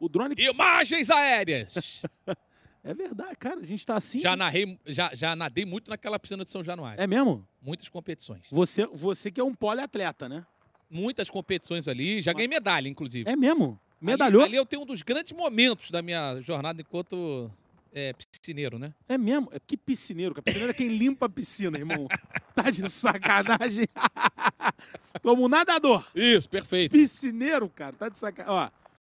O drone. Imagens aéreas! é verdade, cara, a gente tá assim. Já narrei, já, já nadei muito naquela piscina de São Januário. É mesmo? Muitas competições. Você, você que é um poliatleta, né? Muitas competições ali, já Mas... ganhei medalha, inclusive. É mesmo? Medalhou? Ali, ali eu tenho um dos grandes momentos da minha jornada enquanto é, piscineiro, né? É mesmo? É, que piscineiro, que piscineiro é quem limpa a piscina, irmão. Tá de sacanagem. Como nadador. Isso, perfeito. Piscineiro, cara, tá de sacanagem. Ó,